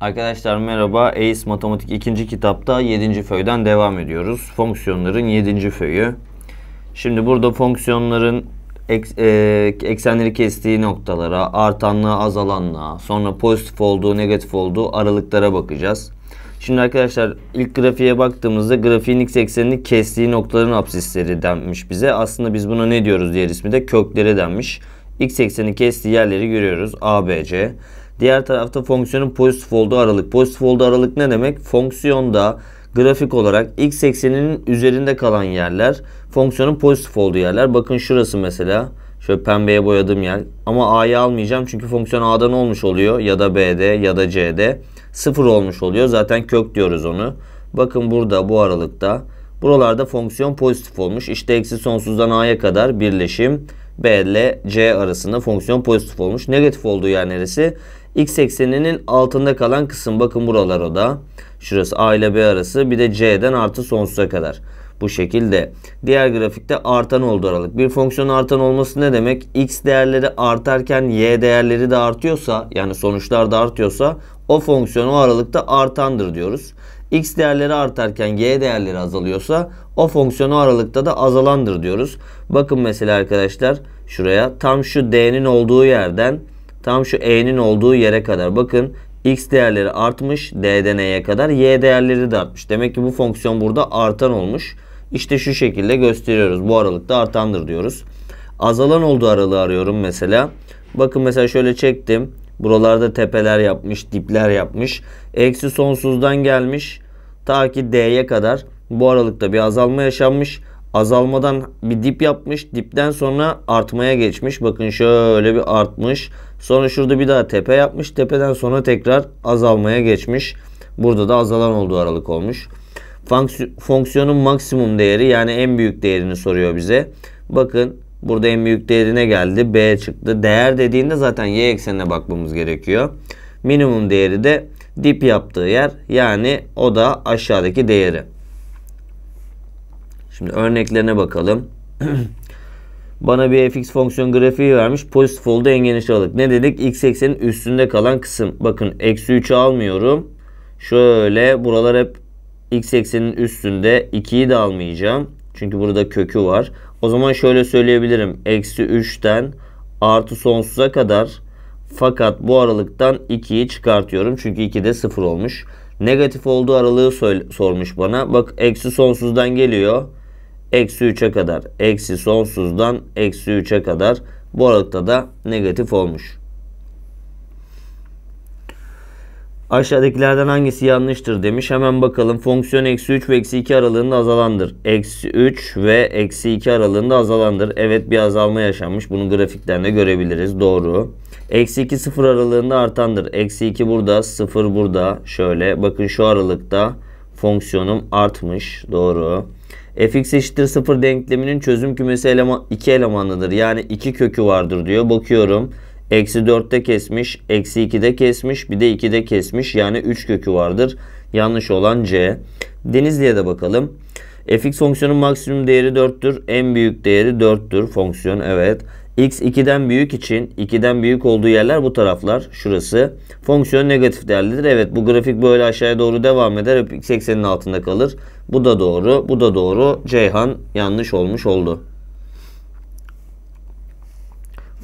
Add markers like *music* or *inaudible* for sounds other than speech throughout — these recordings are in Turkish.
Arkadaşlar merhaba. ACE Matematik 2. kitapta 7. föyden devam ediyoruz. Fonksiyonların 7. föyü. Şimdi burada fonksiyonların ek, e, eksenleri kestiği noktalara, artanlığa, azalanlığa, sonra pozitif olduğu, negatif olduğu aralıklara bakacağız. Şimdi arkadaşlar ilk grafiğe baktığımızda grafiğin x eksenini kestiği noktaların absisleri denmiş bize. Aslında biz buna ne diyoruz diğer ismi de kökleri denmiş. X ekseni kestiği yerleri görüyoruz. A, B, C. Diğer tarafta fonksiyonun pozitif olduğu aralık. Pozitif olduğu aralık ne demek? Fonksiyonda grafik olarak x ekseninin üzerinde kalan yerler fonksiyonun pozitif olduğu yerler. Bakın şurası mesela. Şöyle pembeye boyadığım yer. Ama A'yı almayacağım çünkü fonksiyon A'da ne olmuş oluyor? Ya da B'de ya da C'de sıfır olmuş oluyor. Zaten kök diyoruz onu. Bakın burada bu aralıkta buralarda fonksiyon pozitif olmuş. İşte eksi sonsuzdan a'ya kadar birleşim b ile c arasında fonksiyon pozitif olmuş. Negatif olduğu yer neresi? x ekseninin altında kalan kısım. Bakın buralar o da. Şurası a ile b arası bir de c'den artı sonsuza kadar bu şekilde. Diğer grafikte artan oldu aralık. Bir fonksiyonun artan olması ne demek? X değerleri artarken y değerleri de artıyorsa yani sonuçlar da artıyorsa o fonksiyon o aralıkta artandır diyoruz. X değerleri artarken y değerleri azalıyorsa o fonksiyon o aralıkta da azalandır diyoruz. Bakın mesela arkadaşlar şuraya tam şu d'nin olduğu yerden tam şu e'nin olduğu yere kadar bakın x değerleri artmış d'den e'ye kadar y değerleri de artmış. Demek ki bu fonksiyon burada artan olmuş. İşte şu şekilde gösteriyoruz. Bu aralıkta artandır diyoruz. Azalan olduğu aralığı arıyorum mesela. Bakın mesela şöyle çektim. Buralarda tepeler yapmış, dipler yapmış. Eksi sonsuzdan gelmiş. Ta ki D'ye kadar bu aralıkta bir azalma yaşanmış. Azalmadan bir dip yapmış. Dipten sonra artmaya geçmiş. Bakın şöyle bir artmış. Sonra şurada bir daha tepe yapmış. Tepeden sonra tekrar azalmaya geçmiş. Burada da azalan olduğu aralık olmuş. Fonksiyonun maksimum değeri yani en büyük değerini soruyor bize. Bakın burada en büyük değerine geldi. B çıktı. Değer dediğinde zaten y eksenine bakmamız gerekiyor. Minimum değeri de dip yaptığı yer. Yani o da aşağıdaki değeri. Şimdi örneklerine bakalım. *clears throat* Bana bir fx fonksiyon grafiği vermiş. Pozitif oldu en geniş aralık. Ne dedik? x eksenin üstünde kalan kısım. Bakın eksi 3'ü almıyorum. Şöyle buralar hep x ekseninin üstünde 2'yi de almayacağım. Çünkü burada kökü var. O zaman şöyle söyleyebilirim. Eksi 3'ten artı sonsuza kadar fakat bu aralıktan 2'yi çıkartıyorum. Çünkü 2 de 0 olmuş. Negatif olduğu aralığı sormuş bana. Bak eksi sonsuzdan geliyor. Eksi 3'e kadar. Eksi sonsuzdan eksi 3'e kadar. Bu aralıkta da negatif olmuş. Aşağıdakilerden hangisi yanlıştır demiş. Hemen bakalım. Fonksiyon eksi 3 ve eksi 2 aralığında azalandır. Eksi 3 ve eksi 2 aralığında azalandır. Evet bir azalma yaşanmış. Bunu grafiklerinde görebiliriz. Doğru. Eksi 2 0 aralığında artandır. Eksi 2 burada 0 burada. Şöyle bakın şu aralıkta fonksiyonum artmış. Doğru. fx eşittir 0 denkleminin çözüm kümesi eleman, iki elemanlıdır. Yani iki kökü vardır diyor. Bakıyorum. Eksi 4'te kesmiş, eksi 2'de kesmiş, bir de 2'de kesmiş. Yani 3 kökü vardır. Yanlış olan C. Denizli'ye de bakalım. fx fonksiyonun maksimum değeri 4'tür. En büyük değeri 4'tür fonksiyon. Evet. x 2'den büyük için 2'den büyük olduğu yerler bu taraflar. Şurası. Fonksiyon negatif değerlidir. Evet bu grafik böyle aşağıya doğru devam eder. Hep eksenin altında kalır. Bu da doğru. Bu da doğru. Ceyhan yanlış olmuş oldu.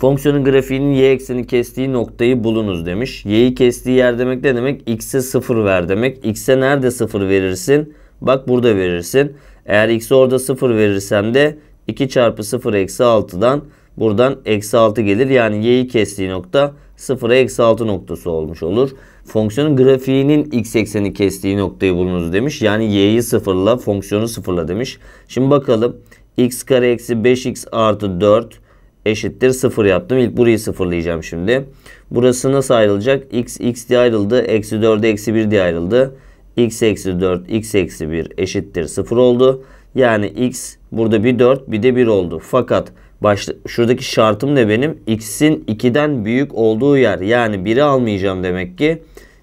Fonksiyonun grafiğinin y ekseni kestiği noktayı bulunuz demiş. y'yi kestiği yer demek ne demek? x'e 0 ver demek. x'e nerede 0 verirsin? Bak burada verirsin. Eğer x'e orada 0 verirsem de 2 çarpı 0 eksi 6'dan buradan eksi 6 gelir. Yani y'yi kestiği nokta 0'a eksi 6 noktası olmuş olur. Fonksiyonun grafiğinin x ekseni kestiği noktayı bulunuz demiş. Yani y'yi sıfırla fonksiyonu sıfırla demiş. Şimdi bakalım x kare eksi 5x artı 4 eşittir 0 yaptım. İlk burayı sıfırlayacağım şimdi. Burası nasıl ayrılacak? x x diye ayrıldı. Eksi 4'e eksi 1 diye ayrıldı. x eksi 4 x eksi 1 eşittir 0 oldu. Yani x burada bir 4 bir de 1 oldu. Fakat başta, şuradaki şartım ne benim? x'in 2'den büyük olduğu yer. Yani 1'i almayacağım demek ki.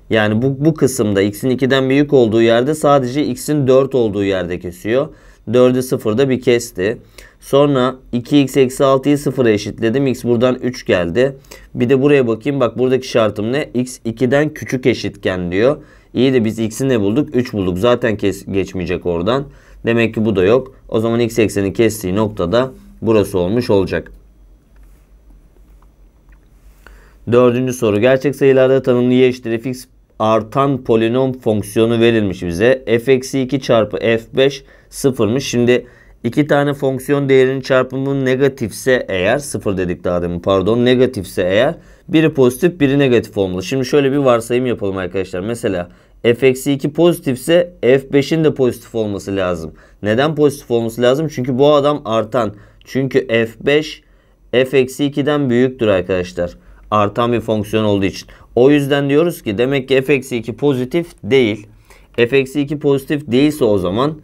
Yani bu, bu kısımda x'in 2'den büyük olduğu yerde sadece x'in 4 olduğu yerde kesiyor. 4'ü 0'da bir kesti. Sonra 2x eksi 6'yı 0'a eşitledim. X buradan 3 geldi. Bir de buraya bakayım. Bak buradaki şartım ne? X 2'den küçük eşitken diyor. İyi de biz x'i ne bulduk? 3 bulduk. Zaten kes geçmeyecek oradan. Demek ki bu da yok. O zaman x ekseni kestiği noktada burası olmuş olacak. Dördüncü soru. Gerçek sayılarda tanımlı y eşittir fx artan polinom fonksiyonu verilmiş bize. f eksi 2 çarpı f5 sıfırmış. Şimdi İki tane fonksiyon değerinin çarpımı negatifse eğer sıfır dedik daha demin pardon negatifse eğer biri pozitif biri negatif olmalı. Şimdi şöyle bir varsayım yapalım arkadaşlar. Mesela f-2 pozitifse f5'in de pozitif olması lazım. Neden pozitif olması lazım? Çünkü bu adam artan. Çünkü f5 f-2'den büyüktür arkadaşlar. Artan bir fonksiyon olduğu için. O yüzden diyoruz ki demek ki f-2 pozitif değil. f-2 pozitif değilse o zaman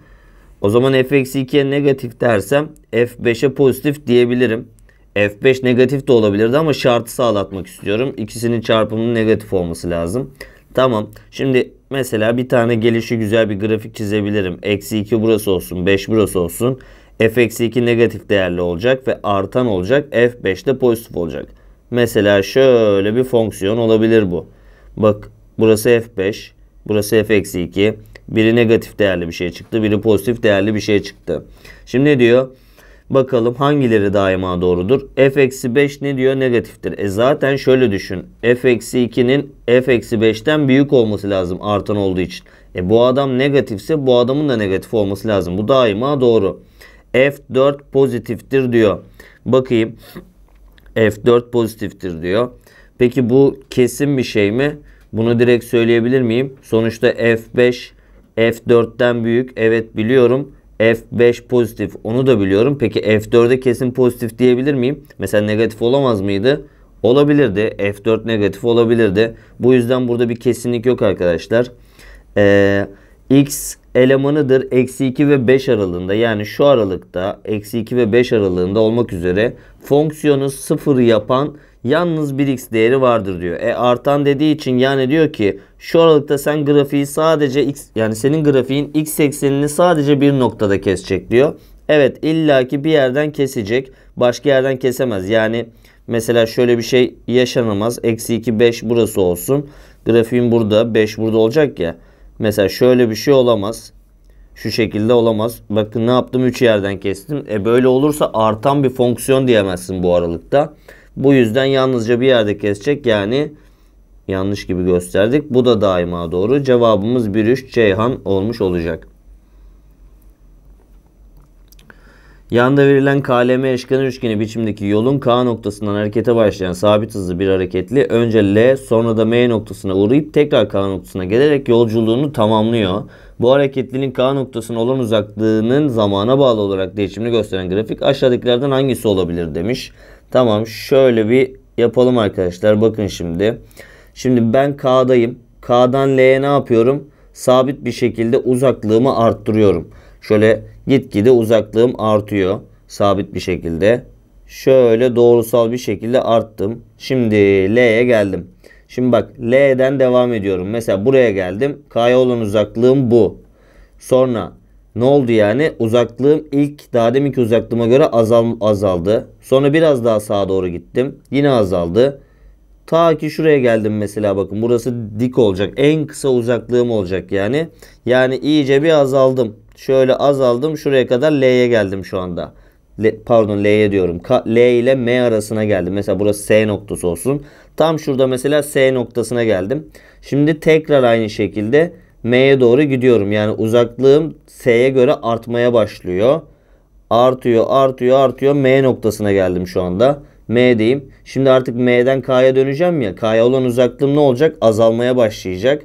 o zaman f-2'ye negatif dersem f5'e pozitif diyebilirim. f5 negatif de olabilirdi ama şartı sağlatmak istiyorum. İkisinin çarpımının negatif olması lazım. Tamam. Şimdi mesela bir tane gelişi güzel bir grafik çizebilirim. Eksi 2 burası olsun. 5 burası olsun. f eksi 2 negatif değerli olacak ve artan olacak. f5 de pozitif olacak. Mesela şöyle bir fonksiyon olabilir bu. Bak burası f5. Burası f eksi 2. Biri negatif değerli bir şey çıktı. Biri pozitif değerli bir şey çıktı. Şimdi ne diyor? Bakalım hangileri daima doğrudur? f-5 ne diyor? Negatiftir. E zaten şöyle düşün. f-2'nin f-5'ten büyük olması lazım artan olduğu için. E bu adam negatifse bu adamın da negatif olması lazım. Bu daima doğru. f4 pozitiftir diyor. Bakayım. f4 pozitiftir diyor. Peki bu kesin bir şey mi? Bunu direkt söyleyebilir miyim? Sonuçta f5 F4'ten büyük. Evet biliyorum. F5 pozitif. Onu da biliyorum. Peki F4'e kesin pozitif diyebilir miyim? Mesela negatif olamaz mıydı? Olabilirdi. F4 negatif olabilirdi. Bu yüzden burada bir kesinlik yok arkadaşlar. Ee, X elemanıdır. Eksi 2 ve 5 aralığında yani şu aralıkta eksi 2 ve 5 aralığında olmak üzere fonksiyonu 0 yapan yalnız bir x değeri vardır diyor. E artan dediği için yani diyor ki şu aralıkta sen grafiği sadece x yani senin grafiğin x eksenini sadece bir noktada kesecek diyor. Evet illaki bir yerden kesecek. Başka yerden kesemez. Yani mesela şöyle bir şey yaşanamaz. Eksi 2 5 burası olsun. Grafiğin burada 5 burada olacak ya. Mesela şöyle bir şey olamaz. Şu şekilde olamaz. Bakın ne yaptım 3 yerden kestim. E böyle olursa artan bir fonksiyon diyemezsin bu aralıkta. Bu yüzden yalnızca bir yerde kesecek yani yanlış gibi gösterdik. Bu da daima doğru. Cevabımız 1-3 Ceyhan olmuş olacak. Yanda verilen KLM eşkenar üçgeni biçimdeki yolun K noktasından harekete başlayan sabit hızlı bir hareketli önce L sonra da M noktasına uğrayıp tekrar K noktasına gelerek yolculuğunu tamamlıyor. Bu hareketlinin K noktasının olan uzaklığının zamana bağlı olarak değişimini gösteren grafik aşağıdakilerden hangisi olabilir demiş. Tamam şöyle bir yapalım arkadaşlar. Bakın şimdi. Şimdi ben K'dayım. K'dan L'ye ne yapıyorum? Sabit bir şekilde uzaklığımı arttırıyorum. Şöyle gitgide uzaklığım artıyor. Sabit bir şekilde. Şöyle doğrusal bir şekilde arttım. Şimdi L'ye geldim. Şimdi bak L'den devam ediyorum. Mesela buraya geldim. K'ya olan uzaklığım bu. Sonra ne oldu yani? Uzaklığım ilk daha deminki uzaklığıma göre azal, azaldı. Sonra biraz daha sağa doğru gittim. Yine azaldı. Ta ki şuraya geldim mesela bakın. Burası dik olacak. En kısa uzaklığım olacak yani. Yani iyice bir azaldım. Şöyle azaldım. Şuraya kadar L'ye geldim şu anda. L, pardon L'ye diyorum. K, L ile M arasına geldim. Mesela burası S noktası olsun. Tam şurada mesela S noktasına geldim. Şimdi tekrar aynı şekilde M'ye doğru gidiyorum. Yani uzaklığım S'ye göre artmaya başlıyor. Artıyor, artıyor, artıyor. M noktasına geldim şu anda. diyeyim. Şimdi artık M'den K'ya döneceğim ya. K'ya olan uzaklığım ne olacak? Azalmaya başlayacak.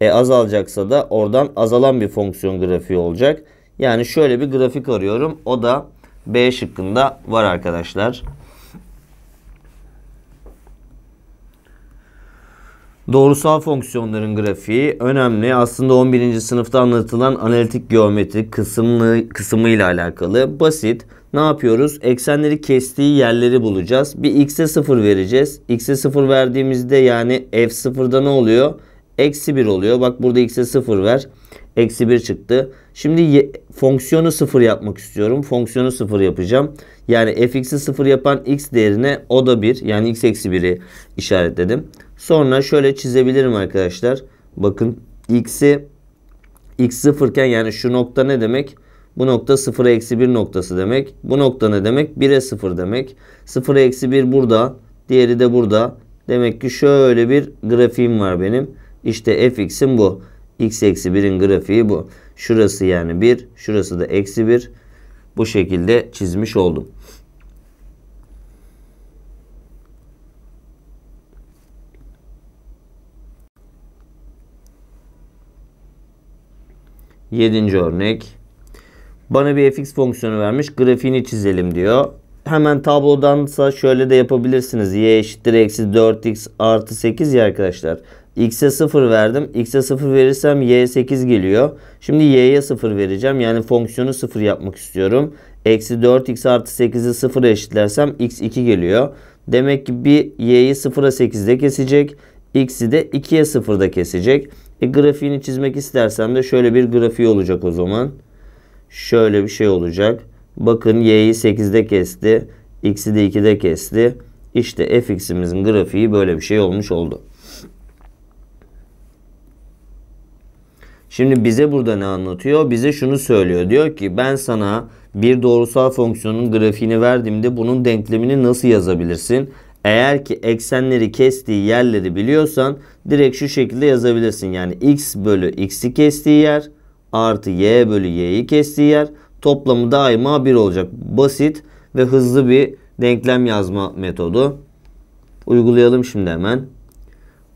E azalacaksa da oradan azalan bir fonksiyon grafiği olacak. Yani şöyle bir grafik arıyorum. O da B şıkkında var arkadaşlar. Doğrusal fonksiyonların grafiği önemli. Aslında 11. sınıfta anlatılan analitik geometri kısımlı, kısmı ile alakalı. Basit. Ne yapıyoruz? Eksenleri kestiği yerleri bulacağız. Bir x'e 0 vereceğiz. x'e 0 verdiğimizde yani f0'da ne oluyor? Eksi 1 oluyor. Bak burada x'e 0 ver. Eksi 1 çıktı. Şimdi fonksiyonu 0 yapmak istiyorum. Fonksiyonu 0 yapacağım. Yani fx'i 0 yapan x değerine o da 1. Yani x eksi 1'i işaretledim. Sonra şöyle çizebilirim arkadaşlar. Bakın x'i x 0 iken yani şu nokta ne demek? Bu nokta 0'a eksi 1 noktası demek. Bu nokta ne demek? 1'e 0 demek. 0'a eksi 1 burada. Diğeri de burada. Demek ki şöyle bir grafiğim var benim. İşte fx'im bu x eksi 1'in grafiği bu. Şurası yani 1, şurası da eksi 1. Bu şekilde çizmiş oldum. Yedinci örnek. Bana bir fx fonksiyonu vermiş. Grafiğini çizelim diyor. Hemen tablodansa şöyle de yapabilirsiniz. y eşittir eksi 4x artı 8 ya arkadaşlar. Arkadaşlar. X'e 0 verdim. X'e 0 verirsem y 8 geliyor. Şimdi y'ye 0 vereceğim. Yani fonksiyonu 0 yapmak istiyorum. Eksi 4x artı 8'i 0 eşitlersem x 2 geliyor. Demek ki bir y'yi 0'a 8'de kesecek. X'i de 2'ye 0'da kesecek. E, grafiğini çizmek istersem de şöyle bir grafiği olacak o zaman. Şöyle bir şey olacak. Bakın y'yi 8'de kesti. X'i de 2'de kesti. İşte fx'imizin grafiği böyle bir şey olmuş oldu. Şimdi bize burada ne anlatıyor? Bize şunu söylüyor. Diyor ki ben sana bir doğrusal fonksiyonun grafiğini verdiğimde bunun denklemini nasıl yazabilirsin? Eğer ki eksenleri kestiği yerleri biliyorsan direkt şu şekilde yazabilirsin. Yani x bölü x'i kestiği yer artı y bölü y'yi kestiği yer toplamı daima 1 olacak. Basit ve hızlı bir denklem yazma metodu. Uygulayalım şimdi hemen.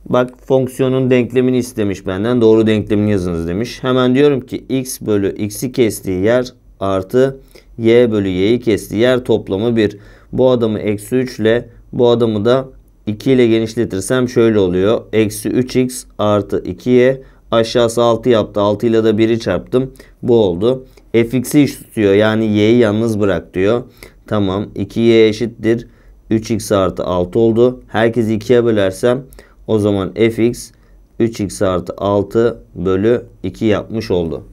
Bak fonksiyonun denklemini istemiş benden. Doğru denklemini yazınız demiş. Hemen diyorum ki x bölü x'i kestiği yer artı y bölü y'yi kestiği yer toplamı 1. Bu adamı eksi 3 ile bu adamı da 2 ile genişletirsem şöyle oluyor. Eksi 3x artı 2y aşağısı 6 yaptı. 6 ile de 1'i çarptım. Bu oldu. fx'i iş tutuyor. Yani y'yi yalnız bırak diyor. Tamam 2y eşittir. 3x artı 6 oldu. Herkesi 2'ye bölersem o zaman fx 3x artı 6 bölü 2 yapmış oldu.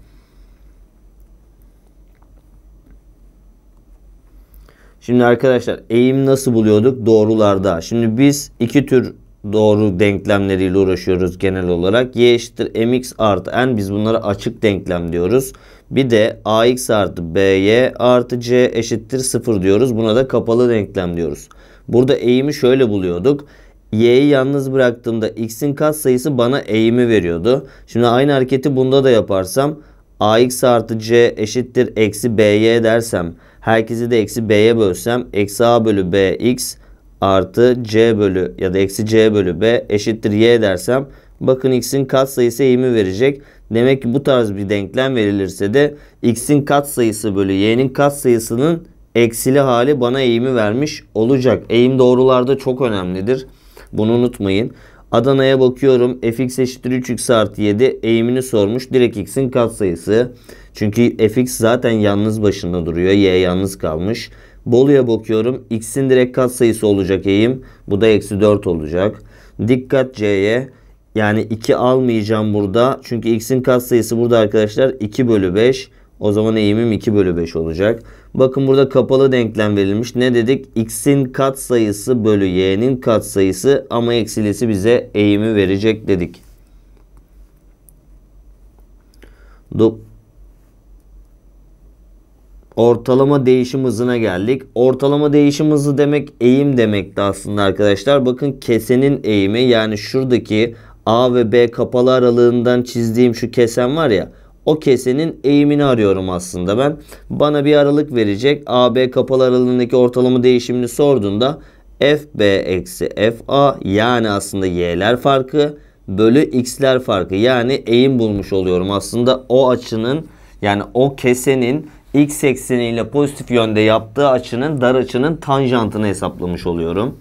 Şimdi arkadaşlar eğim nasıl buluyorduk? Doğrularda. Şimdi biz iki tür doğru denklemleriyle uğraşıyoruz genel olarak. Y eşittir mx artı n biz bunlara açık denklem diyoruz. Bir de ax artı by artı c eşittir 0 diyoruz. Buna da kapalı denklem diyoruz. Burada eğimi şöyle buluyorduk y'yi yalnız bıraktığımda x'in kat sayısı bana eğimi veriyordu. Şimdi aynı hareketi bunda da yaparsam ax artı c eşittir eksi by dersem herkesi de eksi b'ye bölsem eksi a bölü bx artı c bölü ya da eksi c bölü b eşittir y dersem bakın x'in kat sayısı eğimi verecek. Demek ki bu tarz bir denklem verilirse de x'in kat sayısı bölü y'nin kat sayısının eksili hali bana eğimi vermiş olacak. Eğim doğrularda çok önemlidir. Bunu unutmayın. Adana'ya bakıyorum. fx eşittir 3x artı 7 eğimini sormuş. Direkt x'in katsayısı. Çünkü fx zaten yalnız başına duruyor. y yalnız kalmış. Bolu'ya bakıyorum. x'in direkt katsayısı olacak eğim. Bu da eksi 4 olacak. Dikkat c'ye. Yani 2 almayacağım burada. Çünkü x'in katsayısı burada arkadaşlar 2 bölü 5. O zaman eğimim 2 bölü 5 olacak. Bakın burada kapalı denklem verilmiş. Ne dedik? X'in kat sayısı bölü Y'nin kat sayısı ama eksilisi bize eğimi verecek dedik. Do ortalama değişim hızına geldik. Ortalama değişim hızı demek eğim demekti aslında arkadaşlar. Bakın kesenin eğimi yani şuradaki A ve B kapalı aralığından çizdiğim şu kesen var ya o kesenin eğimini arıyorum aslında ben. Bana bir aralık verecek. AB kapalı aralığındaki ortalama değişimini sorduğunda FB eksi FA yani aslında Y'ler farkı bölü X'ler farkı. Yani eğim bulmuş oluyorum. Aslında o açının yani o kesenin X ekseniyle pozitif yönde yaptığı açının dar açının tanjantını hesaplamış oluyorum.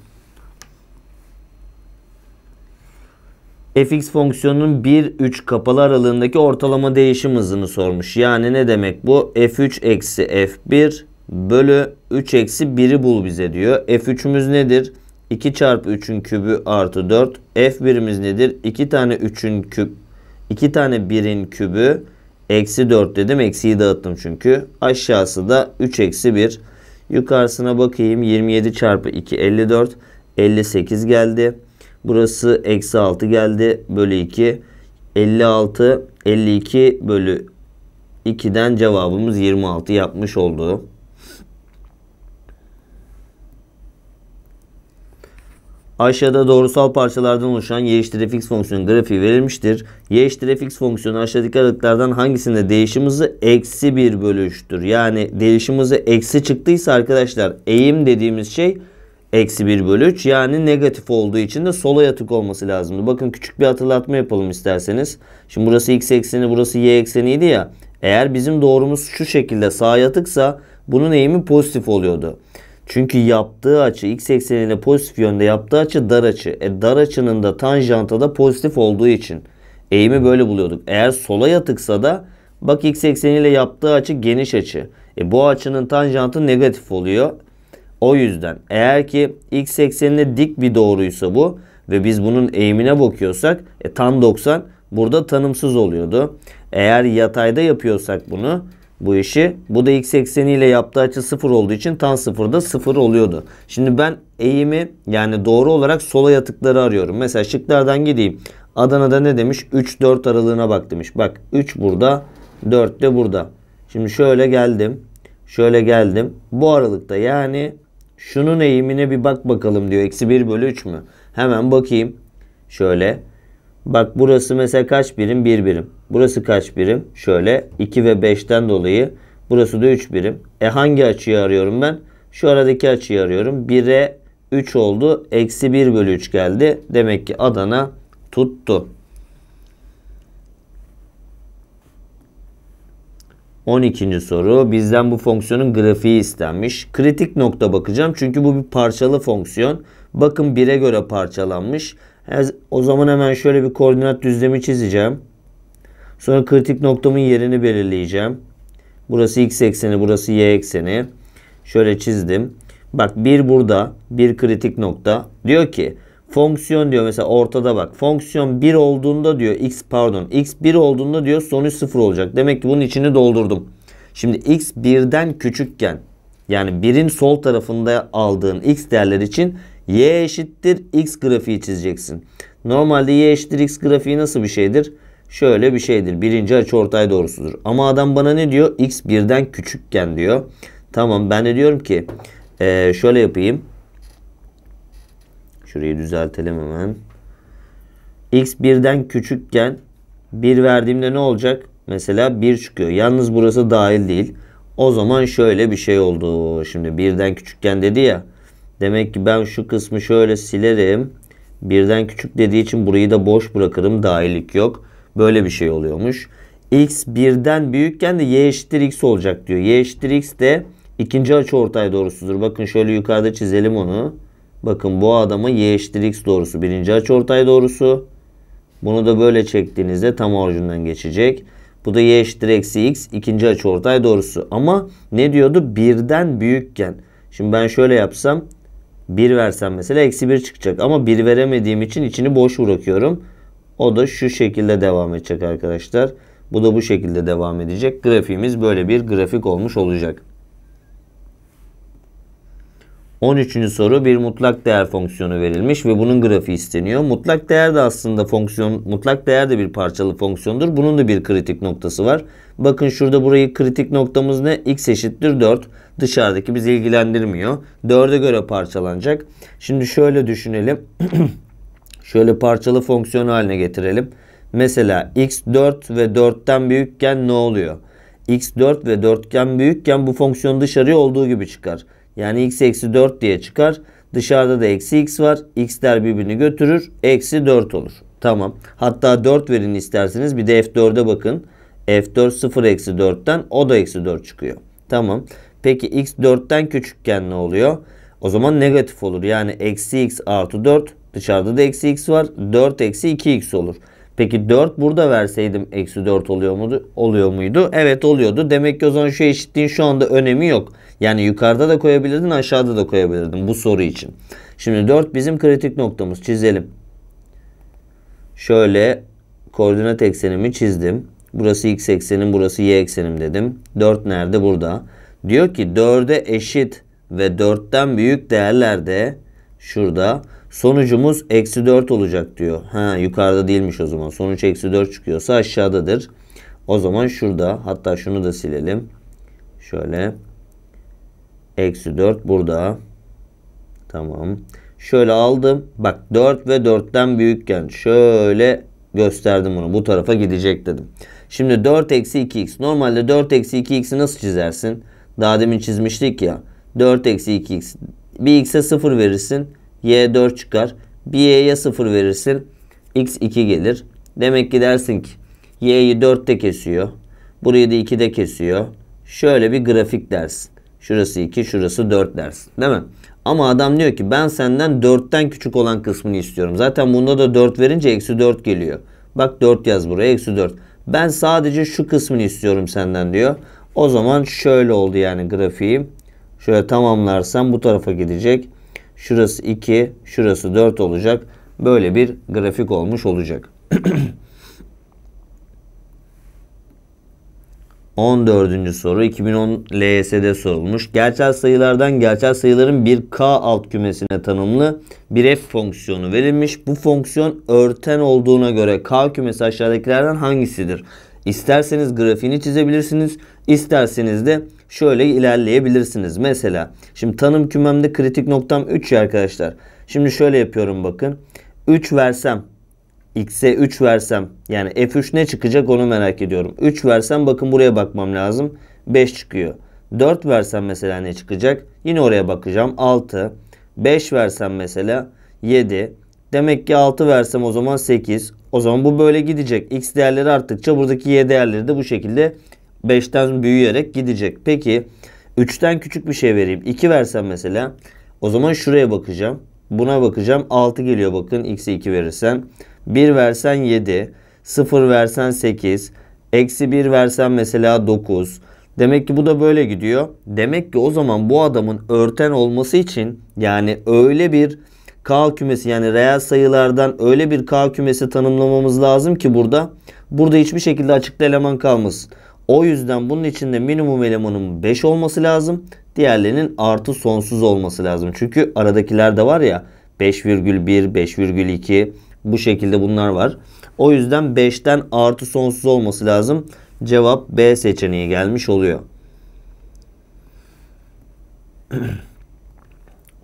fx fonksiyonunun 1-3 kapalı aralığındaki ortalama değişim hızını sormuş. Yani ne demek bu? f3 eksi f1 bölü 3 eksi 1'i bul bize diyor. f3'ümüz nedir? 2 çarpı 3'ün kübü artı 4. f1'imiz nedir? 2 tane 3'ün küp 2 tane 1'in kübü eksi 4 dedim. Eksiyi dağıttım çünkü. Aşağısı da 3 eksi 1. Yukarısına bakayım. 27 çarpı 2 54. 58 geldi. Burası eksi 6 geldi. Bölü 2. 56. 52 bölü 2'den cevabımız 26 yapmış oldu. Aşağıda doğrusal parçalardan oluşan y eşittir fx fonksiyonu grafiği verilmiştir. y eşittir fx fonksiyonu aşağıdaki aralıklardan hangisinde değişim hızı eksi 1 bölü 3'tür. Yani değişim hızı eksi çıktıysa arkadaşlar eğim dediğimiz şey eksi 1 bölü 3 yani negatif olduğu için de sola yatık olması lazımdı. Bakın küçük bir hatırlatma yapalım isterseniz. Şimdi burası x ekseni burası y ekseniydi ya. Eğer bizim doğrumuz şu şekilde sağ yatıksa bunun eğimi pozitif oluyordu. Çünkü yaptığı açı x ekseniyle pozitif yönde yaptığı açı dar açı. E dar açının da tanjanta da pozitif olduğu için eğimi böyle buluyorduk. Eğer sola yatıksa da bak x ekseniyle yaptığı açı geniş açı. E bu açının tanjantı negatif oluyor. O yüzden eğer ki x eksenine dik bir doğruysa bu ve biz bunun eğimine bakıyorsak e, tam 90 burada tanımsız oluyordu. Eğer yatayda yapıyorsak bunu bu işi bu da x ekseniyle yaptığı açı 0 olduğu için tan da 0 oluyordu. Şimdi ben eğimi yani doğru olarak sola yatıkları arıyorum. Mesela şıklardan gideyim. Adana'da ne demiş? 3-4 aralığına bak demiş. Bak 3 burada 4 de burada. Şimdi şöyle geldim. Şöyle geldim. Bu aralıkta yani Şunun eğimine bir bak bakalım diyor. Eksi 1 bölü 3 mü? Hemen bakayım. Şöyle. Bak burası mesela kaç birim? 1 bir birim. Burası kaç birim? Şöyle 2 ve 5'ten dolayı burası da 3 birim. E hangi açıyı arıyorum ben? Şu aradaki açıyı arıyorum. 1'e 3 oldu. Eksi 1 bölü 3 geldi. Demek ki Adana tuttu. 12. soru. Bizden bu fonksiyonun grafiği istenmiş. Kritik nokta bakacağım. Çünkü bu bir parçalı fonksiyon. Bakın 1'e göre parçalanmış. O zaman hemen şöyle bir koordinat düzlemi çizeceğim. Sonra kritik noktamın yerini belirleyeceğim. Burası x ekseni, burası y ekseni. Şöyle çizdim. Bak 1 burada. 1 kritik nokta. Diyor ki Fonksiyon diyor mesela ortada bak. Fonksiyon 1 olduğunda diyor x pardon x 1 olduğunda diyor sonuç 0 olacak. Demek ki bunun içini doldurdum. Şimdi x 1'den küçükken yani 1'in sol tarafında aldığın x değerler için y eşittir x grafiği çizeceksin. Normalde y eşittir x grafiği nasıl bir şeydir? Şöyle bir şeydir. Birinci açı ortay doğrusudur. Ama adam bana ne diyor? x 1'den küçükken diyor. Tamam ben de diyorum ki şöyle yapayım. Şurayı düzeltelim hemen. X birden küçükken 1 verdiğimde ne olacak? Mesela 1 çıkıyor. Yalnız burası dahil değil. O zaman şöyle bir şey oldu. Şimdi birden küçükken dedi ya. Demek ki ben şu kısmı şöyle silerim. Birden küçük dediği için burayı da boş bırakırım. Dahillik yok. Böyle bir şey oluyormuş. X birden büyükken de y eşittir x olacak diyor. Y eşittir x de ikinci açı ortay doğrusudur. Bakın şöyle yukarıda çizelim onu. Bakın bu adamı y eşittir x doğrusu birinci açıortay doğrusu. Bunu da böyle çektiğinizde tam orijinal geçecek. Bu da y eşittir eksi x ikinci açıortay doğrusu. Ama ne diyordu? Birden büyükken. Şimdi ben şöyle yapsam 1 versem mesela eksi 1 çıkacak. Ama 1 veremediğim için içini boş bırakıyorum. O da şu şekilde devam edecek arkadaşlar. Bu da bu şekilde devam edecek. Grafiğimiz böyle bir grafik olmuş olacak. 13. soru bir mutlak değer fonksiyonu verilmiş ve bunun grafiği isteniyor. Mutlak değer de aslında fonksiyon, mutlak değer de bir parçalı fonksiyondur. Bunun da bir kritik noktası var. Bakın şurada burayı kritik noktamız ne? x eşittir 4. Dışarıdaki bizi ilgilendirmiyor. 4'e göre parçalanacak. Şimdi şöyle düşünelim. *clears throat* şöyle parçalı fonksiyon haline getirelim. Mesela x 4 ve 4'ten büyükken ne oluyor? x 4 ve 4'ten büyükken bu fonksiyon dışarıya olduğu gibi çıkar. Yani x eksi 4 diye çıkar. Dışarıda da eksi x var. X'ler birbirini götürür. Eksi 4 olur. Tamam. Hatta 4 verin isterseniz. Bir de F4'e bakın. F4 0 eksi 4'ten o da eksi 4 çıkıyor. Tamam. Peki x 4'ten küçükken ne oluyor? O zaman negatif olur. Yani eksi x artı 4. Dışarıda da eksi x var. 4 eksi 2x olur. Peki 4 burada verseydim eksi 4 oluyor muydu? Oluyor muydu? Evet oluyordu. Demek ki o zaman şu eşitliğin şu anda önemi yok. Yani yukarıda da koyabilirdin aşağıda da koyabilirdin bu soru için. Şimdi 4 bizim kritik noktamız çizelim. Şöyle koordinat eksenimi çizdim. Burası x eksenim burası y eksenim dedim. 4 nerede burada. Diyor ki 4'e eşit ve 4'ten büyük değerlerde şurada sonucumuz eksi 4 olacak diyor. Ha yukarıda değilmiş o zaman. Sonuç eksi 4 çıkıyorsa aşağıdadır. O zaman şurada hatta şunu da silelim. Şöyle Eksi 4 burada. Tamam. Şöyle aldım. Bak 4 ve 4'ten büyükken şöyle gösterdim bunu. Bu tarafa gidecek dedim. Şimdi 4 eksi 2x. Normalde 4 eksi 2x'i nasıl çizersin? Daha demin çizmiştik ya. 4 eksi 2x. Bir x'e 0 verirsin. y 4 çıkar. Bir y'ye 0 verirsin. x 2 gelir. Demek ki dersin ki y'yi 4'te kesiyor. Burayı da 2'de kesiyor. Şöyle bir grafik dersin. Şurası 2, şurası 4 dersin. Değil mi? Ama adam diyor ki ben senden 4'ten küçük olan kısmını istiyorum. Zaten bunda da 4 verince eksi 4 geliyor. Bak 4 yaz buraya eksi 4. Ben sadece şu kısmını istiyorum senden diyor. O zaman şöyle oldu yani grafiğim. Şöyle tamamlarsam bu tarafa gidecek. Şurası 2, şurası 4 olacak. Böyle bir grafik olmuş olacak. *clears throat* 14. soru 2010 LYS'de sorulmuş. Gerçel sayılardan gerçel sayıların bir K alt kümesine tanımlı bir F fonksiyonu verilmiş. Bu fonksiyon örten olduğuna göre K kümesi aşağıdakilerden hangisidir? İsterseniz grafiğini çizebilirsiniz. İsterseniz de şöyle ilerleyebilirsiniz. Mesela şimdi tanım kümemde kritik noktam 3 ya arkadaşlar. Şimdi şöyle yapıyorum bakın. 3 versem x'e 3 versem yani f3 ne çıkacak onu merak ediyorum. 3 versem bakın buraya bakmam lazım. 5 çıkıyor. 4 versem mesela ne çıkacak? Yine oraya bakacağım. 6. 5 versem mesela 7. Demek ki 6 versem o zaman 8. O zaman bu böyle gidecek. X değerleri arttıkça buradaki Y değerleri de bu şekilde 5'ten büyüyerek gidecek. Peki 3'ten küçük bir şey vereyim. 2 versem mesela o zaman şuraya bakacağım. Buna bakacağım. 6 geliyor bakın. X'e 2 verirsen. 1 versen 7, 0 versen 8, eksi 1 versen mesela 9. Demek ki bu da böyle gidiyor. Demek ki o zaman bu adamın örten olması için yani öyle bir K kümesi yani reel sayılardan öyle bir K kümesi tanımlamamız lazım ki burada burada hiçbir şekilde açıkta eleman kalmasın. O yüzden bunun içinde minimum elemanın 5 olması lazım. Diğerlerinin artı sonsuz olması lazım. Çünkü aradakiler de var ya 5,1, 5,2 bu şekilde bunlar var. O yüzden 5'ten artı sonsuz olması lazım. Cevap B seçeneği gelmiş oluyor. *clears throat*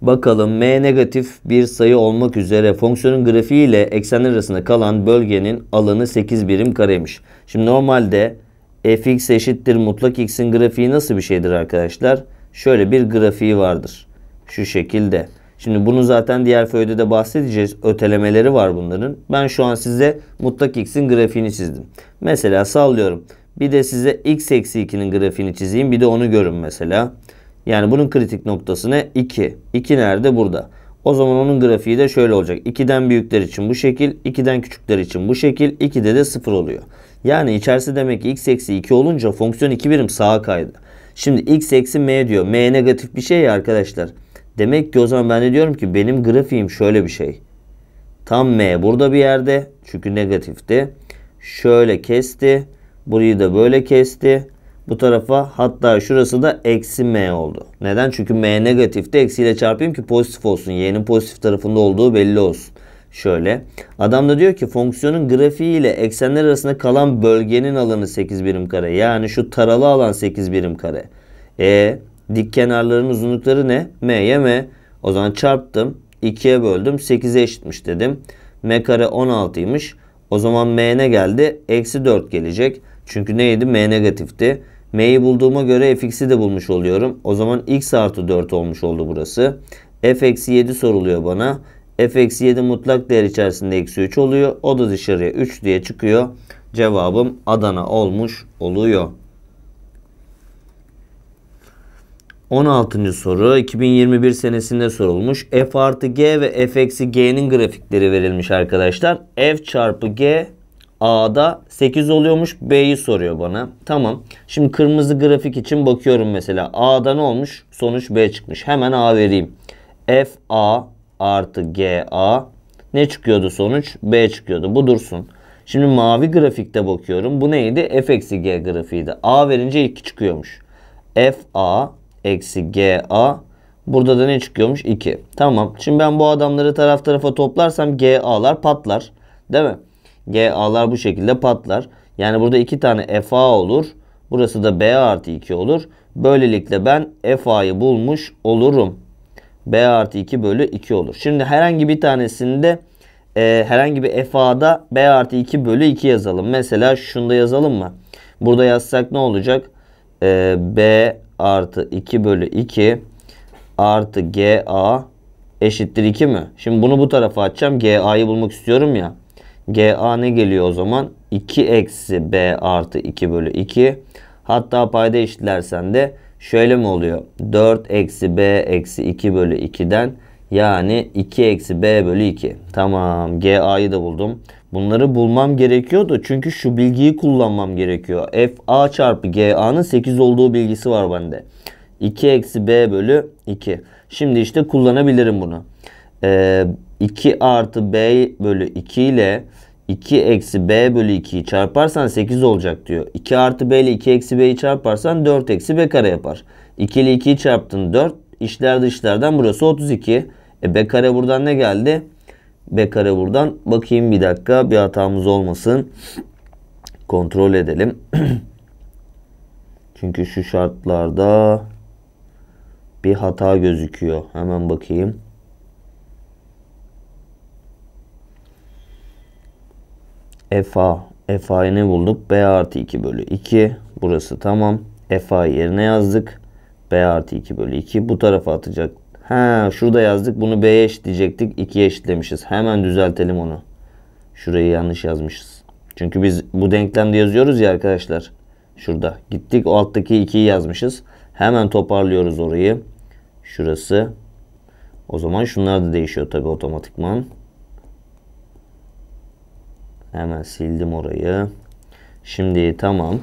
Bakalım m negatif bir sayı olmak üzere fonksiyonun grafiği ile eksenler arasında kalan bölgenin alanı 8 birim kareymiş. Şimdi normalde fx eşittir mutlak x'in grafiği nasıl bir şeydir arkadaşlar? Şöyle bir grafiği vardır. Şu şekilde. Şimdi bunu zaten diğer föyde de bahsedeceğiz. Ötelemeleri var bunların. Ben şu an size mutlak x'in grafiğini çizdim. Mesela sallıyorum. Bir de size x eksi 2'nin grafiğini çizeyim. Bir de onu görün mesela. Yani bunun kritik noktası ne? 2. 2 nerede? Burada. O zaman onun grafiği de şöyle olacak. 2'den büyükler için bu şekil, 2'den küçükler için bu şekil, 2'de de 0 oluyor. Yani içerisi demek ki x eksi 2 olunca fonksiyon 2 birim sağa kaydı. Şimdi x eksi m diyor. m negatif bir şey ya arkadaşlar. Demek ki o zaman ben de diyorum ki benim grafiğim şöyle bir şey. Tam M burada bir yerde. Çünkü negatifti. Şöyle kesti. Burayı da böyle kesti. Bu tarafa hatta şurası da eksi M oldu. Neden? Çünkü M negatifti. Eksiyle çarpayım ki pozitif olsun. Y'nin pozitif tarafında olduğu belli olsun. Şöyle. Adam da diyor ki fonksiyonun grafiği ile eksenler arasında kalan bölgenin alanı 8 birim kare. Yani şu taralı alan 8 birim kare. E Dik kenarların uzunlukları ne? M'ye M. O zaman çarptım. 2'ye böldüm. 8'e eşitmiş dedim. M kare 16'ymış. O zaman M ne geldi? Eksi 4 gelecek. Çünkü neydi? M negatifti. M'yi bulduğuma göre fx'i de bulmuş oluyorum. O zaman x artı 4 olmuş oldu burası. f eksi 7 soruluyor bana. f eksi 7 mutlak değer içerisinde eksi 3 oluyor. O da dışarıya 3 diye çıkıyor. Cevabım Adana olmuş oluyor. 16. soru 2021 senesinde sorulmuş. F artı G ve F eksi G'nin grafikleri verilmiş arkadaşlar. F çarpı G A'da 8 oluyormuş. B'yi soruyor bana. Tamam. Şimdi kırmızı grafik için bakıyorum mesela. A'da ne olmuş? Sonuç B çıkmış. Hemen A vereyim. F A artı G A ne çıkıyordu sonuç? B çıkıyordu. Bu dursun. Şimdi mavi grafikte bakıyorum. Bu neydi? F eksi G grafiğiydi. A verince 2 çıkıyormuş. F A eksi GA. Burada da ne çıkıyormuş? 2. Tamam. Şimdi ben bu adamları taraf tarafa toplarsam GA'lar patlar. Değil mi? GA'lar bu şekilde patlar. Yani burada 2 tane FA olur. Burası da B artı 2 olur. Böylelikle ben FA'yı bulmuş olurum. B artı 2 bölü 2 olur. Şimdi herhangi bir tanesinde e, herhangi bir FA'da B artı 2 bölü 2 yazalım. Mesela şunda yazalım mı? Burada yazsak ne olacak? E, B artı 2 bölü 2 artı GA eşittir 2 mi? Şimdi bunu bu tarafa açacağım. GA'yı bulmak istiyorum ya. GA ne geliyor o zaman? 2 eksi B artı 2 bölü 2. Hatta payda eşitlersen de şöyle mi oluyor? 4 eksi B eksi 2 bölü 2'den yani 2 eksi b bölü 2. Tamam GA'yı da buldum. Bunları bulmam gerekiyordu. Çünkü şu bilgiyi kullanmam gerekiyor. FA çarpı GA'nın 8 olduğu bilgisi var bende. 2 eksi b bölü 2. Şimdi işte kullanabilirim bunu. Ee, 2 artı b bölü 2 ile 2 eksi b bölü 2'yi çarparsan 8 olacak diyor. 2 artı b ile 2 eksi b'yi çarparsan 4 eksi b kare yapar. 2 ile 2'yi çarptın 4. İşler dışlardan burası 32. E B kare buradan ne geldi? B kare buradan. Bakayım bir dakika bir hatamız olmasın. Kontrol edelim. *clears throat* Çünkü şu şartlarda bir hata gözüküyor. Hemen bakayım. FA. FA'yı ne bulduk? B artı 2 bölü 2. Burası tamam. FA yerine yazdık. B artı 2 bölü 2. Bu tarafa atacak Ha şurada yazdık. Bunu B'ye eşitleyecektik. 2'ye eşitlemişiz. Hemen düzeltelim onu. Şurayı yanlış yazmışız. Çünkü biz bu denklemde yazıyoruz ya arkadaşlar. Şurada. Gittik o alttaki 2'yi yazmışız. Hemen toparlıyoruz orayı. Şurası. O zaman şunlar da değişiyor tabi otomatikman. Hemen sildim orayı. Şimdi tamam.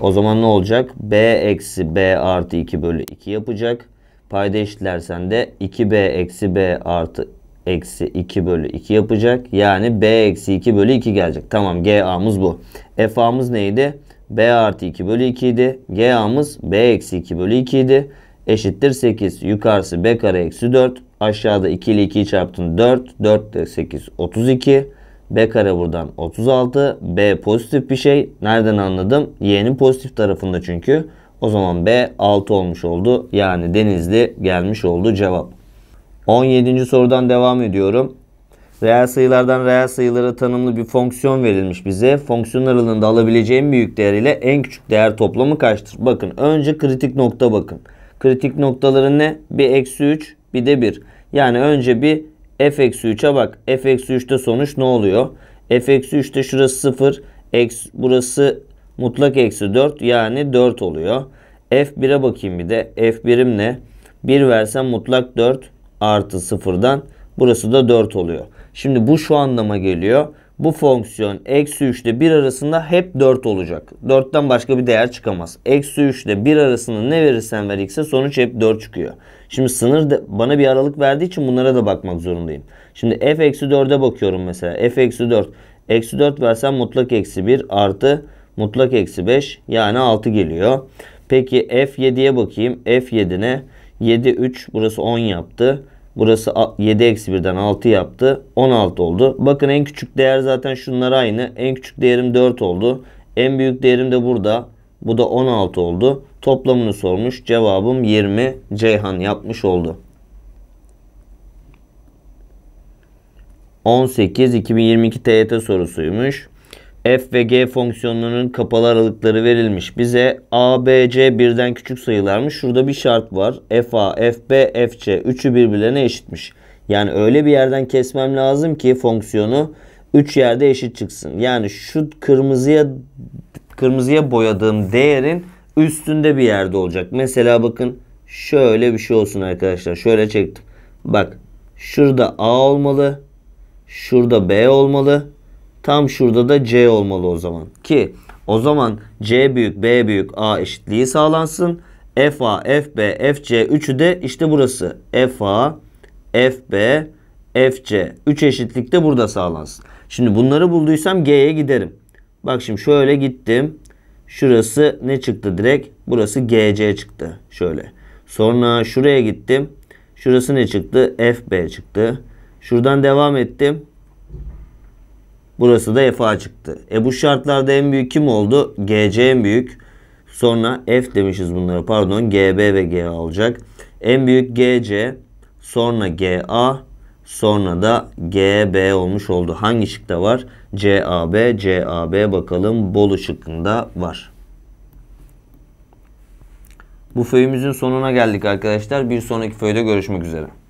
O zaman ne olacak? B eksi B artı 2 bölü 2 yapacak. Payda eşitlersen de 2b eksi b artı eksi 2 bölü 2 yapacak. Yani b eksi 2 bölü 2 gelecek. Tamam ga'mız bu. fa'mız neydi? b artı 2 bölü 2 idi. ga'mız b eksi 2 bölü 2 idi. Eşittir 8. Yukarısı b kare eksi 4. Aşağıda 2 ile 2'yi çarptın 4. 4 de 8 32. B kare buradan 36. B pozitif bir şey. Nereden anladım? Y'nin pozitif tarafında çünkü. O zaman B 6 olmuş oldu. Yani Denizli gelmiş oldu cevap. 17. sorudan devam ediyorum. Reel sayılardan reel sayılara tanımlı bir fonksiyon verilmiş bize. Fonksiyon aralığında alabileceğim büyük değer ile en küçük değer toplamı kaçtır? Bakın önce kritik nokta bakın. Kritik noktaları ne? Bir eksi 3 bir de 1. Yani önce bir f eksi 3'e bak. f eksi 3'te sonuç ne oluyor? f eksi 3'te şurası 0. Eksi burası Mutlak eksi 4 yani 4 oluyor. F1'e bakayım bir de. F1'im ne? 1 versem mutlak 4 artı 0'dan burası da 4 oluyor. Şimdi bu şu anlama geliyor. Bu fonksiyon eksi 3 ile 1 arasında hep 4 olacak. 4'ten başka bir değer çıkamaz. Eksi 3 ile 1 arasında ne verirsen ver x'e sonuç hep 4 çıkıyor. Şimdi sınır da bana bir aralık verdiği için bunlara da bakmak zorundayım. Şimdi f eksi 4'e bakıyorum mesela. f eksi 4. Eksi 4 versen mutlak eksi 1 artı Mutlak eksi 5 yani 6 geliyor. Peki F7'ye bakayım. F7 7 3 burası 10 yaptı. Burası 7 eksi 1'den 6 yaptı. 16 oldu. Bakın en küçük değer zaten şunlar aynı. En küçük değerim 4 oldu. En büyük değerim de burada. Bu da 16 oldu. Toplamını sormuş. Cevabım 20. Ceyhan yapmış oldu. 18 2022 TYT sorusuymuş f ve g fonksiyonlarının kapalı aralıkları verilmiş. Bize a, b, c birden küçük sayılarmış. Şurada bir şart var. f a, f b, f c üçü birbirlerine eşitmiş. Yani öyle bir yerden kesmem lazım ki fonksiyonu 3 yerde eşit çıksın. Yani şu kırmızıya kırmızıya boyadığım değerin üstünde bir yerde olacak. Mesela bakın şöyle bir şey olsun arkadaşlar. Şöyle çektim. Bak şurada A olmalı. Şurada B olmalı. Tam şurada da C olmalı o zaman. Ki o zaman C büyük B büyük A eşitliği sağlansın. FA, FB, FC üçü de işte burası. FA, FB, FC. üç eşitlik de burada sağlansın. Şimdi bunları bulduysam G'ye giderim. Bak şimdi şöyle gittim. Şurası ne çıktı direkt? Burası GC çıktı. Şöyle. Sonra şuraya gittim. Şurası ne çıktı? FB çıktı. Şuradan devam ettim. Burası da FA çıktı. E bu şartlarda en büyük kim oldu? GC en büyük. Sonra F demişiz bunları. pardon. GB ve GA olacak. En büyük GC sonra GA sonra da GB olmuş oldu. Hangi şıkta var? CAB, CAB bakalım Bolu şıkkında var. Bu föyümüzün sonuna geldik arkadaşlar. Bir sonraki föyde görüşmek üzere.